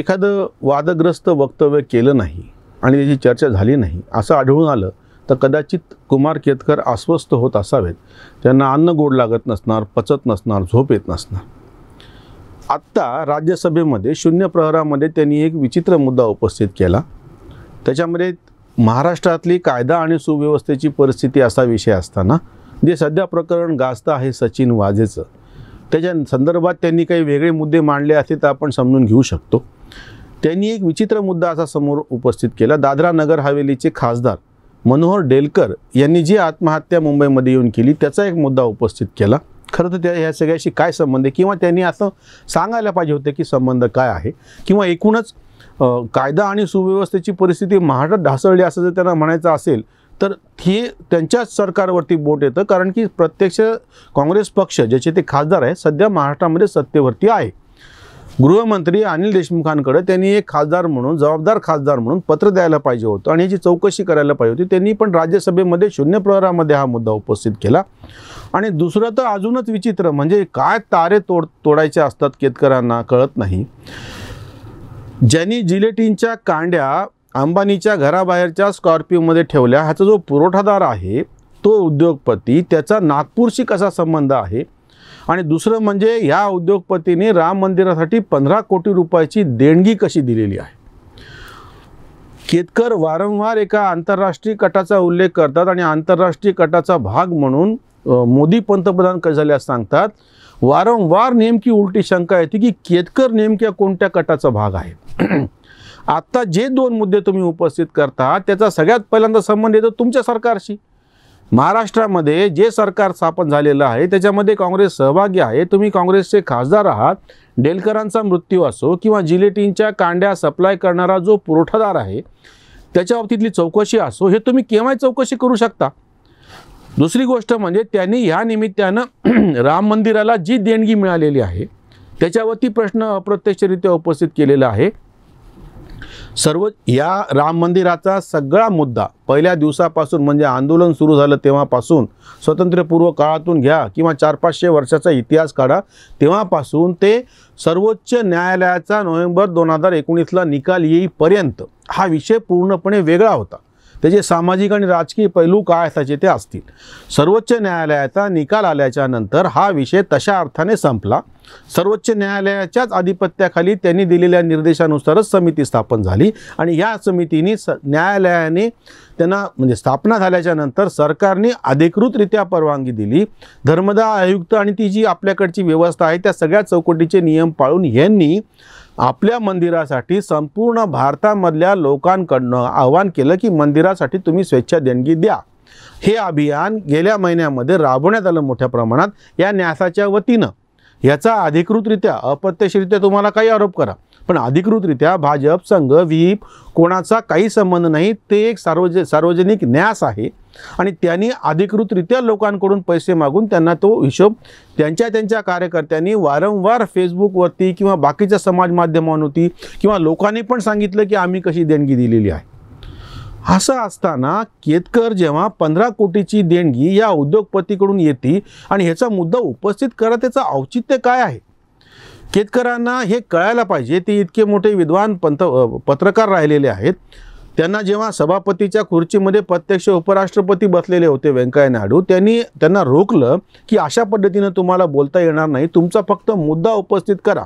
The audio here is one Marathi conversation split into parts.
एखादं वादग्रस्त वक्तव्य केलं नाही आणि त्याची चर्चा झाली नाही असं आढळून आलं तर कदाचित कुमार केतकर अस्वस्थ होत असावेत त्यांना अन्न गोड लागत नसणार पचत नसणार झोप येत नसणार आत्ता राज्यसभेमध्ये शून्य प्रहरामध्ये त्यांनी एक विचित्र मुद्दा उपस्थित केला त्याच्यामध्ये महाराष्ट्रातली कायदा आणि सुव्यवस्थेची परिस्थिती असा विषय असताना जे सध्या प्रकरण गाजतं आहे सचिन वाजेचं त्याच्या संदर्भात त्यांनी काही वेगळे मुद्दे मांडले असते तर आपण समजून घेऊ शकतो त्यांनी एक विचित्र मुद्दा असा समोर उपस्थित केला दादरा नगर हवेलीचे खासदार मनोहर डेलकर यांनी जी आत्महत्या मुंबईमध्ये येऊन केली त्याचा एक मुद्दा उपस्थित केला खरं तर त्या ह्या सगळ्याशी काय संबंध आहे किंवा त्यांनी असं सांगायला पाहिजे होते की संबंध काय आहे किंवा एकूणच कायदा आणि सुव्यवस्थेची परिस्थिती महाराष्ट्रात ढासळली असं जर त्यांना म्हणायचं असेल तर हे त्यांच्याच सरकारवरती बोट येतं कारण की प्रत्यक्ष काँग्रेस पक्ष ज्याचे ते खासदार आहे सध्या महाराष्ट्रामध्ये सत्तेवरती आहे गृहमंत्री अनिल देशमुखांकडे त्यांनी एक खासदार म्हणून जबाबदार खासदार म्हणून पत्र द्यायला पाहिजे होतं आणि याची चौकशी करायला पाहिजे होती त्यांनी पण राज्यसभेमध्ये शून्य प्रहरामध्ये हा मुद्दा उपस्थित केला आणि दुसरं तर अजूनच विचित्र म्हणजे काय तारे तोड तोडायचे असतात केतकऱ्यांना कळत नाही ज्यांनी जिलेटिनच्या कांड्या अंबानीच्या घराबाहेरच्या स्कॉर्पिओमध्ये ठेवल्या ह्याचा जो पुरवठादार आहे तो उद्योगपती त्याचा नागपूरशी कसा संबंध आहे आणि दुसरं म्हणजे या उद्योगपतीने राम मंदिरासाठी पंधरा कोटी रुपयाची देणगी कशी दिलेली आहे केतकर वारंवार एका आंतरराष्ट्रीय कटाचा उल्लेख करतात आणि आंतरराष्ट्रीय कटाचा भाग म्हणून मोदी पंतप्रधान कसे झाल्यास सांगतात वारंवार नेमकी उलटी शंका येते की केतकर नेमक्या कोणत्या कटाचा भाग आहे आत्ता जे दोन मुद्दे तुम्ही उपस्थित करता त्याचा सगळ्यात पहिल्यांदा संबंध येतो तुमच्या सरकारशी महाराष्ट्रामध्ये जे सरकार स्थापन झालेलं आहे त्याच्यामध्ये काँग्रेस सहभागी आहे तुम्ही काँग्रेसचे खासदार आहात डेलकरांचा मृत्यू असो किंवा जिलेटिनच्या कांड्या सप्लाय करणारा जो पुरवठादार आहे त्याच्या बाबतीतली चौकशी असो हे तुम्ही केव्हाही चौकशी करू शकता दुसरी गोष्ट म्हणजे त्यांनी ह्या निमित्तानं राम मंदिराला जी देणगी मिळालेली आहे त्याच्यावरती प्रश्न अप्रत्यक्षरित्या उपस्थित केलेला आहे सर्व या राम मंदिराचा सगळा मुद्दा पहिल्या दिवसापासून म्हणजे आंदोलन सुरू झालं तेव्हापासून स्वतंत्रपूर्व काळातून घ्या किंवा चार पाचशे वर्षाचा इतिहास काढा तेव्हापासून ते सर्वोच्च न्यायालयाचा नोव्हेंबर दोन हजार एकोणीसला निकाल येईपर्यंत हा विषय पूर्णपणे वेगळा होता त्याचे सामाजिक आणि राजकीय पैलू काय असायचे ते असतील सर्वोच्च न्यायालयाचा निकाल आल्याच्या नंतर हा विषय तशा अर्थाने संपला सर्वोच्च न्यायालयाच्याच आधिपत्याखाली त्यांनी दिलेल्या निर्देशानुसारच समिती स्थापन झाली आणि या समितीने स न्यायालयाने त्यांना म्हणजे स्थापना झाल्याच्या नंतर सरकारने अधिकृतरित्या परवानगी दिली धर्मदा आयुक्त आणि ती जी आपल्याकडची व्यवस्था आहे त्या सगळ्या चौकटीचे नियम पाळून यांनी आपल्या मंदिरासाठी संपूर्ण भारतामधल्या लोकांकडनं आवाहन केलं की मंदिरासाठी तुम्ही स्वेच्छा देणगी द्या हे अभियान गेल्या महिन्यामध्ये राबवण्यात आलं मोठ्या प्रमाणात या न्यासाच्या वतीनं याचा अधिकृतरित्या अप्रत्यक्षरित्या तुम्हाला काही आरोप करा पण अधिकृतरित्या भाजप संघ व्हीप कोणाचा काही संबंध नाही ते एक सार्वज सार्वजनिक न्यास आहे आणि त्यांनी अधिकृतरित्या लोकांकडून पैसे मागून त्यांना तो हिशोब त्यांच्या त्यांच्या कार्यकर्त्यांनी वारंवार फेसबुकवरती किंवा बाकीच्या समाज माध्यमांवरती किंवा लोकांनी पण सांगितलं की आम्ही कशी देणगी दिलेली आहे असं असताना केतकर जेव्हा पंधरा कोटीची देणगी या उद्योगपतीकडून येते आणि ह्याचा मुद्दा उपस्थित करा त्याचं औचित्य काय आहे केतकरांना हे कळायला पाहिजे ते इतके मोठे विद्वान पंत पत्रकार राहिलेले आहेत त्यांना जेव्हा सभापतीच्या खुर्चीमध्ये प्रत्यक्ष उपराष्ट्रपती बसलेले होते व्यंकय्या नायडू त्यांनी त्यांना रोखलं की अशा पद्धतीनं तुम्हाला बोलता येणार नाही तुमचा फक्त मुद्दा उपस्थित करा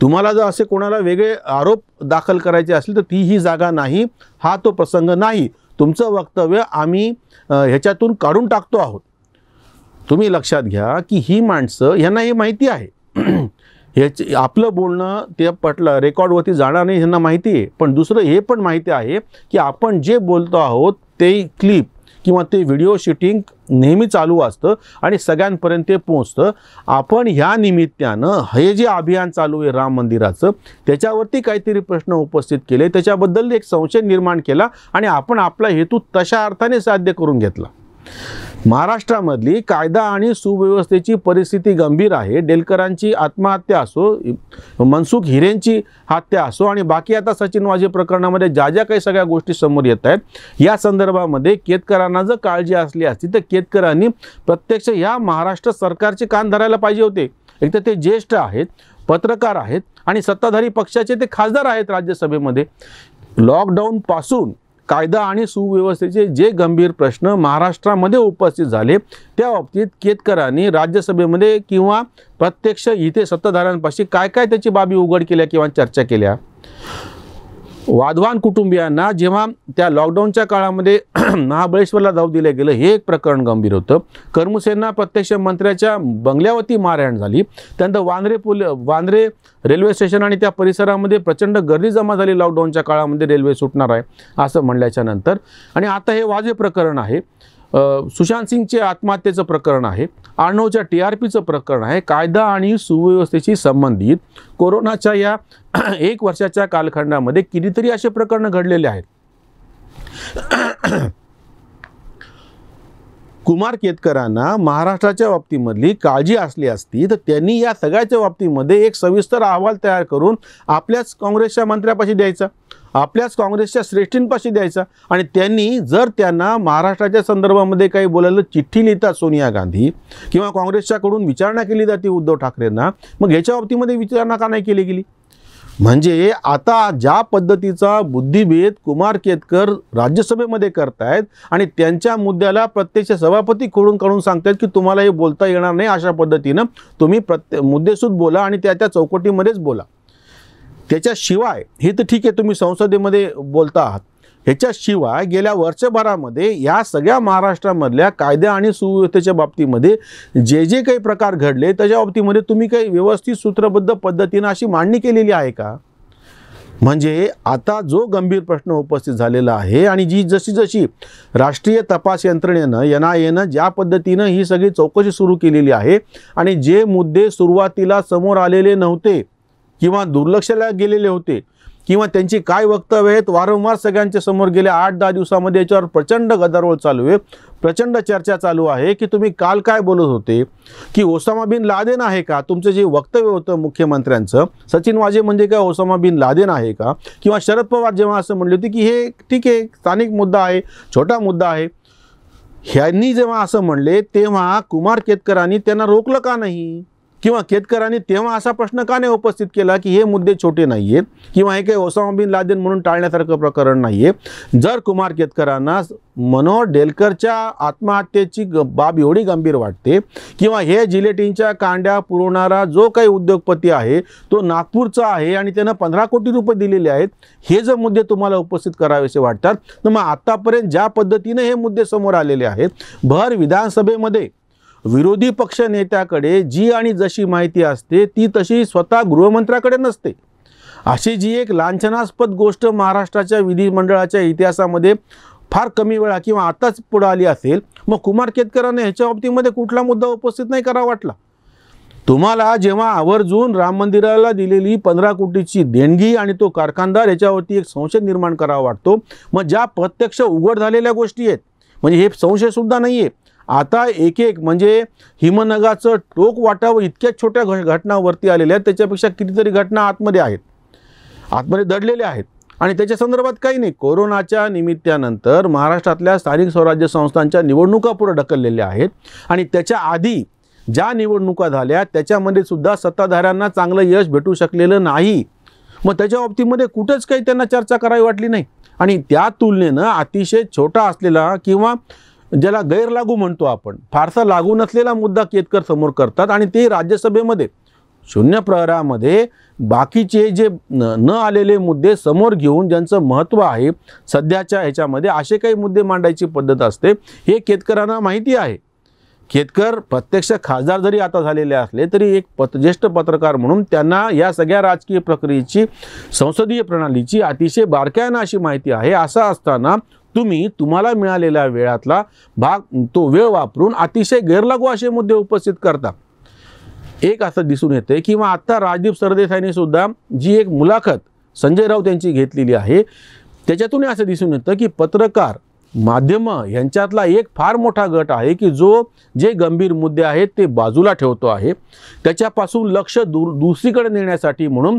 तुम्हाला जर असे कोणाला वेगळे आरोप दाखल करायचे असतील तर ती ही जागा नाही हा तो प्रसंग नाही तुमचं वक्तव्य आम्ही ह्याच्यातून काढून टाकतो आहोत तुम्ही लक्षात घ्या की ही माणसं यांना हे माहिती आहे ह्याचे आपलं बोलणं ते पटलं रेकॉर्डवरती जाणार नाही ह्यांना माहिती आहे पण दुसरं हे पण माहिती आहे की आपण जे बोलतो आहोत ते क्लिप किंवा ते व्हिडिओ शूटिंग नेहमी चालू असतं आणि सगळ्यांपर्यंत ते पोहोचतं आपण ह्या निमित्तानं हे जे अभियान चालू आहे राम मंदिराचं त्याच्यावरती काहीतरी प्रश्न उपस्थित केले त्याच्याबद्दल एक संशय निर्माण केला आणि आपण आपला हेतू तशा अर्थाने साध्य करून घेतला महाराष्ट्रामधली कायदा आणि सुव्यवस्थेची परिस्थिती गंभीर आहे डेलकरांची आत्महत्या असो मनसुख हिरेंची हत्या असो आणि बाकी आता सचिन वाजे प्रकरणामध्ये ज्या ज्या काही सगळ्या गोष्टी समोर येत आहेत या संदर्भामध्ये केतकरांना जर काळजी असली असती तर केतकरांनी प्रत्यक्ष या महाराष्ट्र सरकारचे कान धरायला पाहिजे होते एक तर ते ज्येष्ठ आहेत पत्रकार आहेत आणि सत्ताधारी पक्षाचे ते खासदार आहेत राज्यसभेमध्ये लॉकडाऊनपासून कायदा आणि सुव्यवस्थेचे जे गंभीर प्रश्न महाराष्ट्रामध्ये उपस्थित झाले त्या बाबतीत केतकरांनी राज्यसभेमध्ये किंवा प्रत्यक्ष इथे सत्ताधाऱ्यांपाशी काय काय त्याची बाबी उघड केल्या किंवा चर्चा केल्या वाधवान कुटुंबियांना जेव्हा त्या लॉकडाऊनच्या काळामध्ये महाबळेश्वरला जाऊ दिलं गेलं हे एक प्रकरण गंभीर होतं कर्मसेना प्रत्यक्ष मंत्र्याच्या बंगल्यावरती मारहाण झाली त्यानंतर वांद्रे पुल वांद्रे रेल्वे स्टेशन आणि त्या परिसरामध्ये प्रचंड गर्दी जमा झाली लॉकडाऊनच्या काळामध्ये रेल्वे सुटणार आहे असं म्हणल्याच्या नंतर आणि आता हे वाजे प्रकरण आहे सुशांत सिंगचे आत्महत्येचं प्रकरण आहे आर्णवच्या टी आर पीचं प्रकरण आहे कायदा आणि सुव्यवस्थेशी संबंधित कोरोनाच्या या एक वर्षाच्या कालखंडामध्ये कितीतरी असे प्रकरणं घडलेले आहेत कुमार केतकरांना महाराष्ट्राच्या बाबतीमधली काळजी असली असती तर त्यांनी या सगळ्याच्या बाबतीमध्ये एक सविस्तर अहवाल तयार करून आपल्याच काँग्रेसच्या मंत्र्यापाशी द्यायचा आपल्याच काँग्रेसच्या श्रेष्ठींपाशी द्यायचा आणि त्यांनी जर त्यांना महाराष्ट्राच्या संदर्भामध्ये काही बोलायला चिठ्ठी लिहितात सोनिया गांधी किंवा काँग्रेसच्याकडून विचारणा केली जाते उद्धव ठाकरेंना मग ह्याच्या बाबतीमध्ये विचारणा का नाही केली गेली म्हणजे आता ज्या पद्धतीचा बुद्धिभेद कुमार केतकर राज्यसभेमध्ये करतायत आणि त्यांच्या मुद्द्याला प्रत्यक्ष सभापती खोडून काढून सांगतायत की तुम्हाला हे बोलता येणार नाही अशा पद्धतीनं तुम्ही प्रत्येक मुद्देसूद बोला आणि त्या त्या चौकटीमध्येच बोला त्याच्याशिवाय हे तर ठीक आहे तुम्ही संसदेमध्ये बोलता आहात ह्याच्याशिवाय गेल्या वर्षभरामध्ये या सगळ्या महाराष्ट्रामधल्या कायद्या आणि सुव्यवस्थेच्या बाबतीमध्ये जे जे काही प्रकार घडले त्याच्या बाबतीमध्ये तुम्ही काही व्यवस्थित सूत्रबद्ध पद्धतीनं अशी मांडणी केलेली आहे का म्हणजे आता जो गंभीर प्रश्न उपस्थित झालेला आहे आणि जी जशी जशी राष्ट्रीय तपास यंत्रणेनं एन आय एनं ज्या पद्धतीनं ही सगळी चौकशी सुरू केलेली आहे आणि जे मुद्दे सुरुवातीला समोर आलेले नव्हते किंवा दुर्लक्षला गेलेले होते किंवा त्यांची काय वक्तव्य आहेत वारंवार सगळ्यांच्या समोर गेल्या आठ दहा दिवसामध्ये याच्यावर प्रचंड गदारोळ चालू आहे प्रचंड चर्चा चालू आहे की तुम्ही काल काय बोलत होते की ओसामा बिन लादेन आहे का तुमचं जे वक्तव्य होतं मुख्यमंत्र्यांचं सचिन वाजे म्हणजे काय ओसामा बिन लादेन आहे का किंवा शरद पवार जेव्हा असं म्हणले होते की हे ठीक आहे स्थानिक मुद्दा आहे छोटा मुद्दा आहे ह्यांनी जेव्हा असं म्हणले तेव्हा कुमार केतकरांनी त्यांना रोखलं का नाही किंवा केतकरांनी तेव्हा असा प्रश्न का नाही उपस्थित केला की हे मुद्दे छोटे नाही आहेत किंवा हे काही ओसामा बिन लादेन म्हणून टाळण्यासारखं प्रकरण नाही आहे जर कुमार केतकरांना मनोहर डेलकरच्या आत्महत्येची बाब एवढी गंभीर वाटते किंवा हे जिलेटिनच्या कांड्या पुरवणारा जो काही उद्योगपती आहे तो नागपूरचा आहे आणि त्यानं पंधरा कोटी रुपये दिलेले आहेत हे जर मुद्दे तुम्हाला उपस्थित करावेसे वाटतात तर मग आत्तापर्यंत ज्या पद्धतीने हे मुद्दे समोर आलेले आहेत भर विधानसभेमध्ये विरोधी पक्ष नेत्याकडे जी आणि जशी माहिती असते ती तशी स्वतः गृहमंत्र्याकडे नसते अशी जी एक लांछनास्पद गोष्ट महाराष्ट्राच्या विधिमंडळाच्या इतिहासामध्ये फार कमी वेळा किंवा आताच पुढं आली असेल मग कुमार केतकरांना ह्याच्या बाबतीमध्ये कुठला मुद्दा उपस्थित नाही करावा वाटला तुम्हाला जेव्हा आवर्जून राम मंदिराला दिलेली पंधरा कोटीची देणगी आणि तो कारखानदार याच्यावरती एक संशय निर्माण करावा वाटतो मग ज्या प्रत्यक्ष उघड झालेल्या गोष्टी आहेत म्हणजे हे संशयसुद्धा नाही आहे आता एक एक म्हणजे हिमनगाचं टोक वाटावं इतक्या छोट्या घ घटनावरती आलेल्या आहेत त्याच्यापेक्षा कितीतरी घटना आतमध्ये आहेत आतमध्ये दडलेल्या आहेत आणि त्याच्या संदर्भात काही नाही कोरोनाच्या निमित्तानंतर महाराष्ट्रातल्या स्थानिक स्वराज्य संस्थांच्या निवडणुका पुढे ढकललेल्या आहेत आणि त्याच्या आधी ज्या निवडणुका झाल्या त्याच्यामध्ये सुद्धा सत्ताधाऱ्यांना चांगलं यश भेटू शकलेलं नाही मग त्याच्या बाबतीमध्ये कुठंच काही त्यांना चर्चा करावी वाटली नाही आणि त्या तुलनेनं अतिशय छोटा असलेला किंवा ज्याला गैरलागू म्हणतो आपण फारसा लागू नसलेला मुद्दा केतकर समोर करतात आणि ते राज्यसभेमध्ये शून्य प्रहरामध्ये बाकीचे जे न न आलेले मुद्दे समोर घेऊन ज्यांचं महत्त्व आहे सध्याच्या ह्याच्यामध्ये असे काही मुद्दे मांडायची पद्धत असते हे केतकरांना माहिती आहे केतकर प्रत्यक्ष खासदार जरी आता झालेले असले तरी एक पत ज्येष्ठ पत्रकार म्हणून त्यांना या सगळ्या राजकीय प्रक्रियेची संसदीय प्रणालीची अतिशय बारक्यानं अशी माहिती आहे असं असताना तुम्ही तुम्हाला मिळालेल्या वेळातला भाग तो वेळ वापरून अतिशय गैरलागू असे मुद्दे उपस्थित करता एक असं दिसून येते किंवा आत्ता राजदीप सरदेसाईने सुद्धा जी एक मुलाखत संजय राऊत यांची घेतलेली आहे त्याच्यातून असं दिसून येतं की पत्रकार माध्यमं यांच्यातला एक फार मोठा गट आहे की जो जे गंभीर मुद्दे आहेत ते बाजूला ठेवतो आहे त्याच्यापासून लक्ष दूर दुसरीकडे नेण्यासाठी म्हणून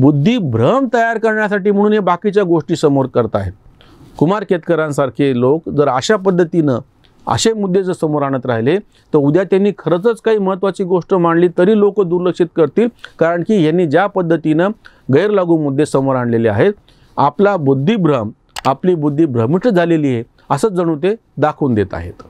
बुद्धिभ्रम तयार करण्यासाठी म्हणून हे बाकीच्या गोष्टी समोर करत आहेत कुमार केतकरांसारखे लोक जर अशा पद्धतीनं असे मुद्दे जर समोर आणत राहिले तर उद्या त्यांनी खरंचच काही महत्त्वाची गोष्ट मांडली तरी लोक दुर्लक्षित करतील कारण की यांनी ज्या पद्धतीनं गैरलागू मुद्दे समोर आणलेले आहेत आपला बुद्धिभ्रम आपली बुद्धी भ्रमिष्ठ झालेली आहे असंच जणू ते दाखवून देत आहेत